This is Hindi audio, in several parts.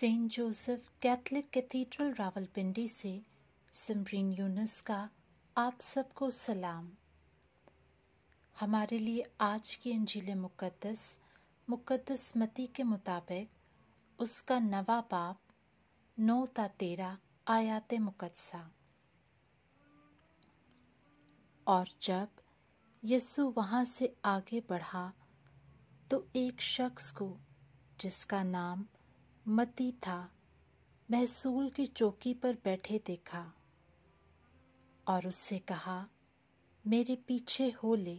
Saint Joseph Catholic cathedral Rawalpindi से सिमरीन यूनस का आप सबको सलाम हमारे लिए आज की अंजील मुकद्दस मुकद्दस मती के मुताबिक उसका नवा बाप नौ ता तेरा आयात मुकदसा और जब यसु वहाँ से आगे बढ़ा तो एक शख्स को जिसका नाम मती था महसूल की चौकी पर बैठे देखा और उससे कहा मेरे पीछे हो ले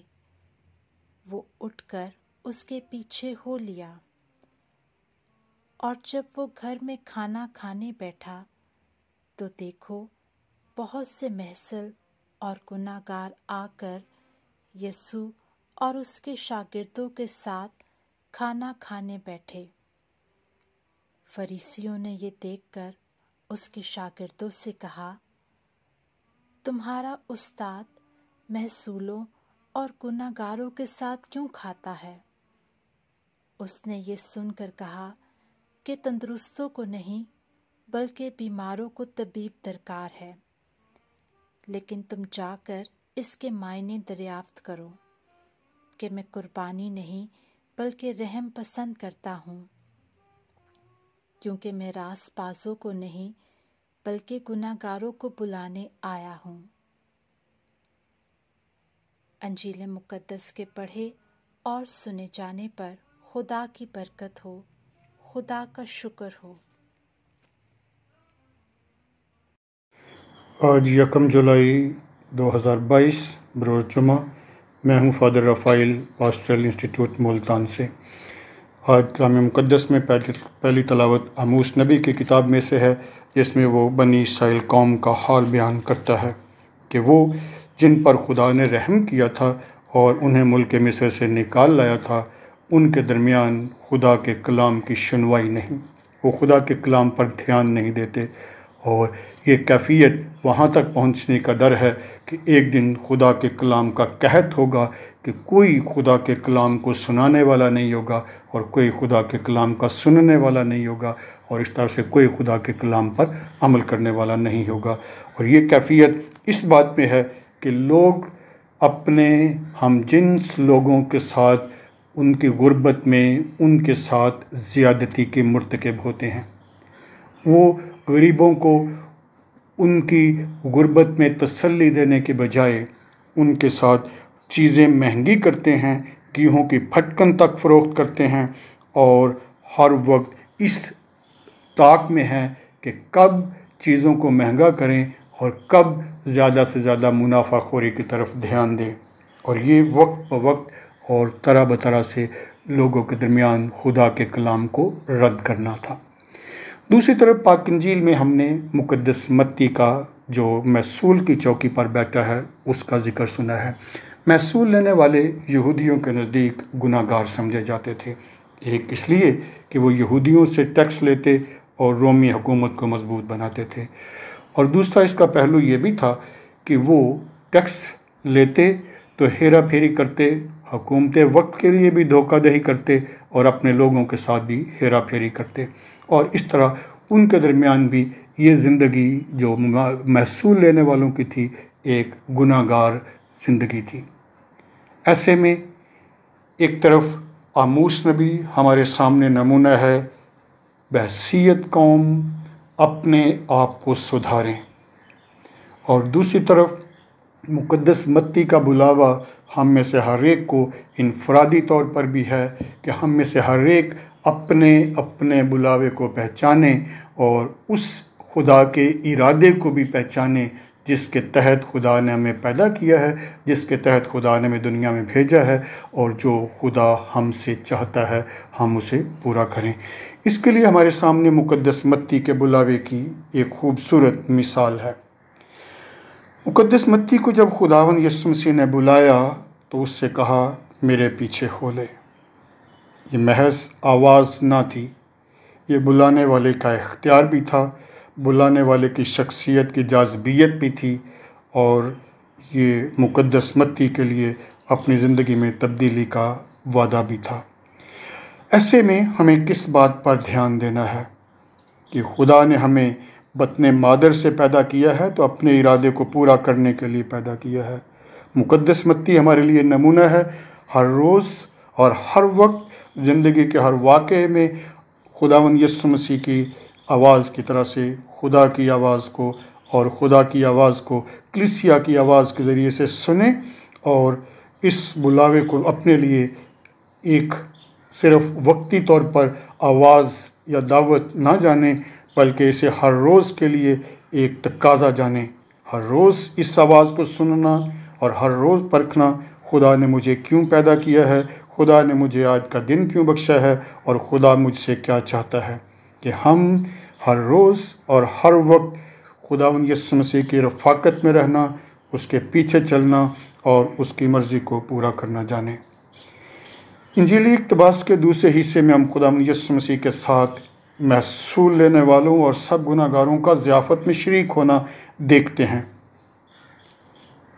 वो उठकर उसके पीछे हो लिया और जब वो घर में खाना खाने बैठा तो देखो बहुत से महसल और गुनागार आकर यसु और उसके शागिर्दों के साथ खाना खाने बैठे फरीसियों ने ये देखकर उसके शागिर्दों से कहा तुम्हारा उस्ताद महसूलों और गुनागारों के साथ क्यों खाता है उसने ये सुनकर कहा कि तंदुरुस्तों को नहीं बल्कि बीमारों को तबीब दरकार है लेकिन तुम जाकर इसके मायने दरियाफ्त करो कि मैं कुर्बानी नहीं बल्कि रहम पसंद करता हूँ क्योंकि मैं रास पासों को नहीं बल्कि गुनागारों को बुलाने आया हूँ अंजील मुकद्दस के पढ़े और सुने जाने पर खुदा की बरकत हो खुदा का शुक्र हो आज यकम जुलाई 2022 बरोज़ जुमा मैं हूँ father Raphael pastoral institute Multan से आज जाम मुकदस में पहली पहली तलावत आमूस नबी की किताब में से है जिसमें वो बनी साहिल कौम का हाल बयान करता है कि वो जिन पर खुदा ने रहम किया था और उन्हें मुल्क मिसर से निकाल लाया था उनके दरमियान खुदा के कलाम की सुनवाई नहीं वो खुदा के कलाम पर ध्यान नहीं देते और ये कैफियत वहाँ तक पहुँचने का डर है कि एक दिन खुदा के कलाम का कहत होगा कि कोई खुदा के कलाम को सुनाने वाला नहीं होगा और कोई खुदा के कलाम का सुनने वाला नहीं होगा और इस तरह से कोई खुदा के कलाम पर अमल करने वाला नहीं होगा और ये कैफियत इस बात में है कि लोग अपने हम जिन्स लोगों के साथ उनकी गुर्बत में उनके साथ ज़्यादती के मरतकब होते हैं वो गरीबों को उनकी गुर्बत में तसल्ली देने के बजाय उनके साथ चीज़ें महंगी करते हैं गेहूँ की फटकन तक फ़रोख्त करते हैं और हर वक्त इस ताक में है कि कब चीज़ों को महंगा करें और कब ज़्यादा से ज़्यादा मुनाफाखोरी की तरफ ध्यान दें और ये वक्त ब वक्त और तरह बतरा से लोगों के दरमियान खुदा के कलाम को रद्द करना था दूसरी तरफ पाक में हमने मुकदस मत्ती का जो मैसूल की चौकी पर बैठा है उसका जिक्र सुना है मैसूल लेने वाले यहूदियों के नज़दीक गुनागार समझे जाते थे एक इसलिए कि वो यहूदियों से टैक्स लेते और रोमी हुकूमत को मजबूत बनाते थे और दूसरा इसका पहलू ये भी था कि वो टैक्स लेते तो हेरा फेरी करते हुकूमत वक्त के लिए भी धोखादही करते और अपने लोगों के साथ भी हेरा फेरी करते और इस तरह उनके दरमियान भी ये ज़िंदगी जो महसूल लेने वालों की थी एक गुनागार ज़िंदगी थी ऐसे में एक तरफ आमूस नबी हमारे सामने नमूना है बहसीत कौम अपने आप को सुधारें और दूसरी तरफ मुकदस मत्ती का बुलावा हम में से हर एक को इनफरादी तौर पर भी है कि हम में से हर एक अपने अपने बुलावे को पहचाने और उस खुदा के इरादे को भी पहचाने जिसके तहत खुदा ने हमें पैदा किया है जिसके तहत खुदा ने हमें दुनिया में भेजा है और जो खुदा हमसे चाहता है हम उसे पूरा करें इसके लिए हमारे सामने मुकद्दस मत्ती के बुलावे की एक खूबसूरत मिसाल है मुकद्दस मत्ती को जब खुदावन यसुमसी ने बुलाया तो उससे कहा मेरे पीछे हो ले ये महज आवाज़ ना थी ये बुलाने वाले का इख्तियार भी था बुलाने वाले की शख्सियत की जाजबियत भी थी और ये मुकदस के लिए अपनी ज़िंदगी में तब्दीली का वादा भी था ऐसे में हमें किस बात पर ध्यान देना है कि खुदा ने हमें बतने मादर से पैदा किया है तो अपने इरादे को पूरा करने के लिए पैदा किया है मुकदस मत्ती हमारे लिए नमूना है हर रोज़ और हर वक्त ज़िंदगी के हर वाक़ में खुदावन यसु मसीह की आवाज़ की तरह से खुदा की आवाज़ को और खुदा की आवाज़ को क्लिसिया की आवाज़ के ज़रिए से सुने और इस बुलावे को अपने लिए एक सिर्फ वक्ती तौर पर आवाज़ या दावत ना जाने बल्कि इसे हर रोज़ के लिए एक तकाजा जाने हर रोज़ इस आवाज़ को सुनना और हर रोज़ परखना खुदा ने मुझे क्यों पैदा किया है खुदा ने मुझे आज का दिन क्यों बख्शा है और खुदा मुझसे क्या चाहता है कि हम हर रोज़ और हर वक्त खुदा उन यस्सु मसीह की रफाकत में रहना उसके पीछे चलना और उसकी मर्ज़ी को पूरा करना जाने इंजीली इकतबास के दूसरे हिस्से में हम खुदा यस्सु मसीह के साथ महसूल लेने वालों और सब गुनागारों का ज़ियाफ़त में शरीक होना देखते हैं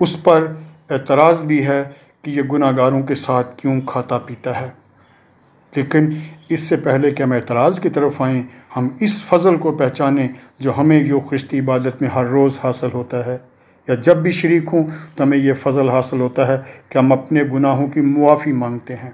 उस पर एतराज़ भी है कि यह गुनागारों के साथ क्यों खाता पीता है लेकिन इससे पहले कि हम एतराज़ की तरफ आएँ हम इस फजल को पहचानें जो हमें यो ख्रिस्ती इबादत में हर रोज़ हासिल होता है या जब भी शरीक हूँ तो हमें यह फ़जल हासिल होता है कि हम अपने गुनाहों की मुआफ़ी मांगते हैं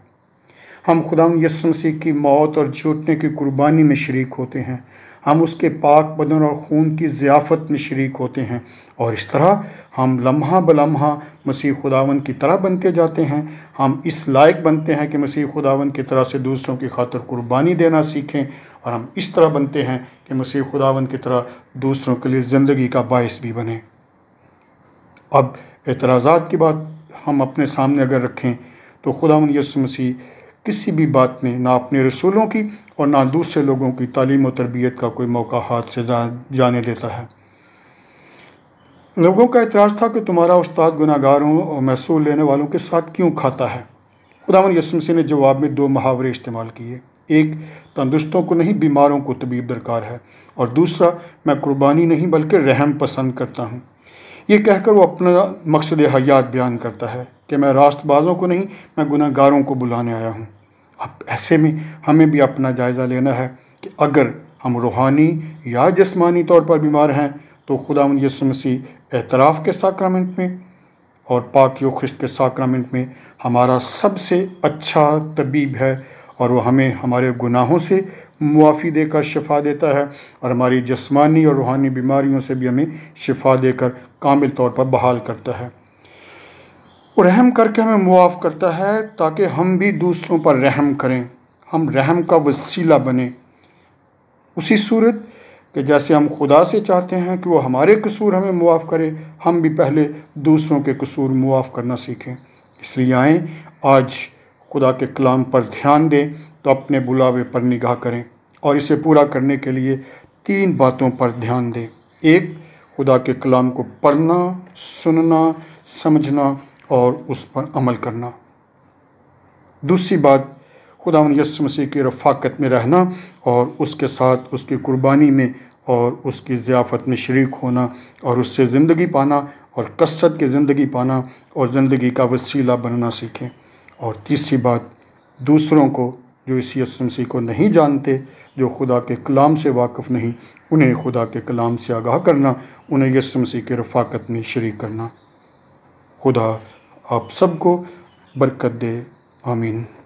हम खुदा यसमसी की मौत और जूटने की कुर्बानी में शरीक होते हैं हम उसके पाक बदन और खून की ज़ियाफ़त में शरीक होते हैं और इस तरह हम लम्हा ब लम्हा मसीह खुदावन की तरह बनते जाते हैं हम इस लायक बनते हैं कि मसीह खुदावन की तरह से दूसरों की खातर कुर्बानी देना सीखें और हम इस तरह बनते हैं कि मसीह खुदावन की तरह दूसरों के लिए ज़िंदगी का बायस भी बने अब एतराज़ात की बात हम अपने सामने अगर रखें तो खुदावन यसु मसीह किसी भी बात में ना अपने रसूलों की और ना दूसरे लोगों की तालीम और तरबियत का कोई मौका हाथ से जाने देता है लोगों का एतराज़ था कि तुम्हारा उस्ताद गुनागारों और महसूल लेने वालों के साथ क्यों खाता है खुदावन यसम से ने जवाब में दो मुहावरे इस्तेमाल किए एक तंदुरुस्तों को नहीं बीमारों को तबीब दरकार है और दूसरा मैं कुर्बानी नहीं बल्कि रहम पसंद करता हूँ ये कहकर वो अपना मकसद हयात बयान करता है कि मैं रास्तबाजों को नहीं मैं गुनाहगारों को बुलाने आया हूँ अब ऐसे में हमें भी अपना जायज़ा लेना है कि अगर हम रूहानी या जिस्मानी तौर पर बीमार हैं तो खुदा यसु मसीह एतराफ़ के साक्रामेंट में और पाक यो के साक्रामेंट में हमारा सबसे अच्छा तबीब है और वह हमें हमारे गुनाहों से मुआफ़ी देकर शिफा देता है और हमारी जिस्मानी और रूहानी बीमारियों से भी हमें शिफा देकर कामिल तौर पर बहाल करता है रहम करके हमें मुआफ़ करता है ताकि हम भी दूसरों पर रहम करें हम रहम का वसीला बने उसी सूरत कि जैसे हम खुदा से चाहते हैं कि वो हमारे कसूर हमें मुआफ़ करे हम भी पहले दूसरों के कसूर मुआफ़ करना सीखें इसलिए आए आज खुदा के कलाम पर ध्यान दें तो अपने बुलावे पर निगाह करें और इसे पूरा करने के लिए तीन बातों पर ध्यान दें एक खुदा के कलाम को पढ़ना सुनना समझना और उस पर अमल करना दूसरी बात खुदा यसु मसीह की रफाकत में रहना और उसके साथ उसकी कुर्बानी में और उसकी ज़ियाफ़त में शरीक होना और उससे ज़िंदगी पाना और कसरत की ज़िंदगी पाना और ज़िंदगी का वसीला बनना सीखें और तीसरी बात दूसरों को जो इस मसीह को नहीं जानते जो खुदा के कलाम से वाकफ़ नहीं उन्हें खुदा के कलाम से आगाह करना उन्हें मसीह की रफाकत में शरीक करना खुदा आप सबको बरकत दे आमीन